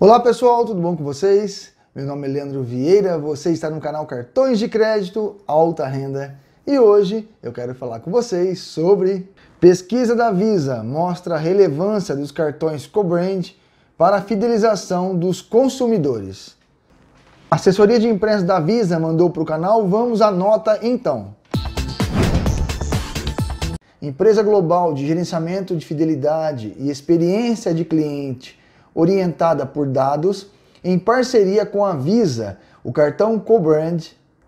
Olá pessoal, tudo bom com vocês? Meu nome é Leandro Vieira, você está no canal Cartões de Crédito Alta Renda e hoje eu quero falar com vocês sobre pesquisa da Visa mostra a relevância dos cartões co-brand para a fidelização dos consumidores. A assessoria de imprensa da Visa mandou para o canal, vamos à nota então. Empresa global de gerenciamento de fidelidade e experiência de cliente orientada por dados, em parceria com a Visa. O cartão CoBrand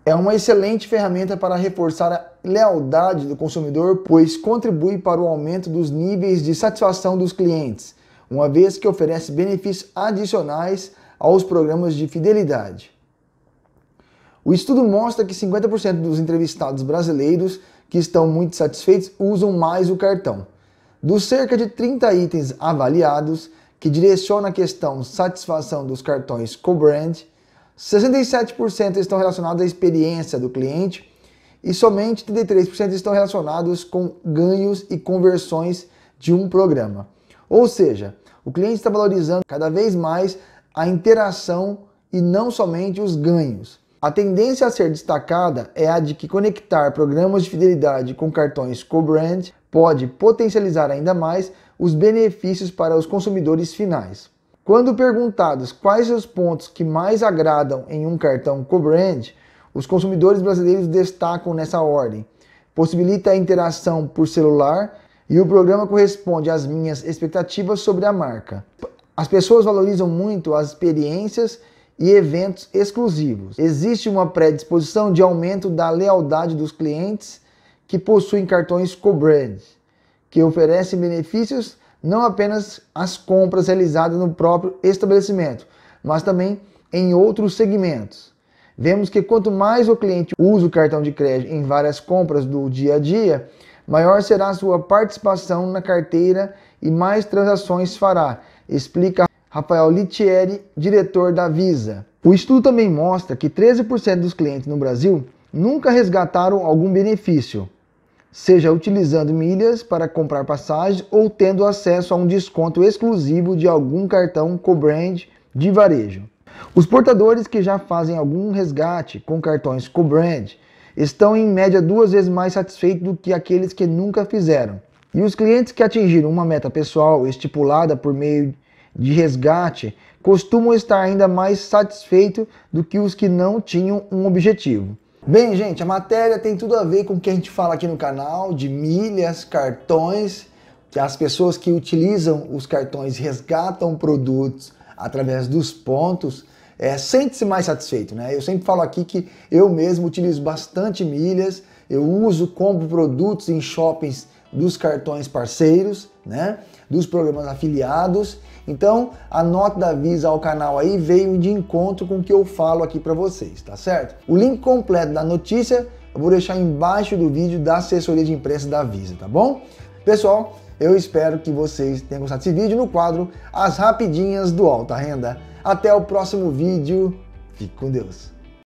é uma excelente ferramenta para reforçar a lealdade do consumidor, pois contribui para o aumento dos níveis de satisfação dos clientes, uma vez que oferece benefícios adicionais aos programas de fidelidade. O estudo mostra que 50% dos entrevistados brasileiros que estão muito satisfeitos usam mais o cartão. Dos cerca de 30 itens avaliados, que direciona a questão satisfação dos cartões co-brand, 67% estão relacionados à experiência do cliente e somente 33% estão relacionados com ganhos e conversões de um programa. Ou seja, o cliente está valorizando cada vez mais a interação e não somente os ganhos. A tendência a ser destacada é a de que conectar programas de fidelidade com cartões co-brand pode potencializar ainda mais os benefícios para os consumidores finais. Quando perguntados quais os pontos que mais agradam em um cartão co-brand, os consumidores brasileiros destacam nessa ordem. Possibilita a interação por celular e o programa corresponde às minhas expectativas sobre a marca. As pessoas valorizam muito as experiências e eventos exclusivos. Existe uma predisposição de aumento da lealdade dos clientes que possuem cartões co-brand que oferece benefícios não apenas às compras realizadas no próprio estabelecimento, mas também em outros segmentos. Vemos que quanto mais o cliente usa o cartão de crédito em várias compras do dia a dia, maior será a sua participação na carteira e mais transações fará, explica Rafael Littieri, diretor da Visa. O estudo também mostra que 13% dos clientes no Brasil nunca resgataram algum benefício seja utilizando milhas para comprar passagens ou tendo acesso a um desconto exclusivo de algum cartão co-brand de varejo. Os portadores que já fazem algum resgate com cartões co-brand estão em média duas vezes mais satisfeitos do que aqueles que nunca fizeram. E os clientes que atingiram uma meta pessoal estipulada por meio de resgate costumam estar ainda mais satisfeitos do que os que não tinham um objetivo. Bem, gente, a matéria tem tudo a ver com o que a gente fala aqui no canal, de milhas, cartões, as pessoas que utilizam os cartões resgatam produtos através dos pontos, é, sente-se mais satisfeito, né? Eu sempre falo aqui que eu mesmo utilizo bastante milhas, eu uso, compro produtos em shoppings dos cartões parceiros, né? Dos programas afiliados. Então, a nota da Visa ao canal aí veio de encontro com o que eu falo aqui para vocês, tá certo? O link completo da notícia eu vou deixar embaixo do vídeo da assessoria de imprensa da Visa, tá bom? Pessoal, eu espero que vocês tenham gostado desse vídeo no quadro As Rapidinhas do Alta Renda. Até o próximo vídeo. Fique com Deus.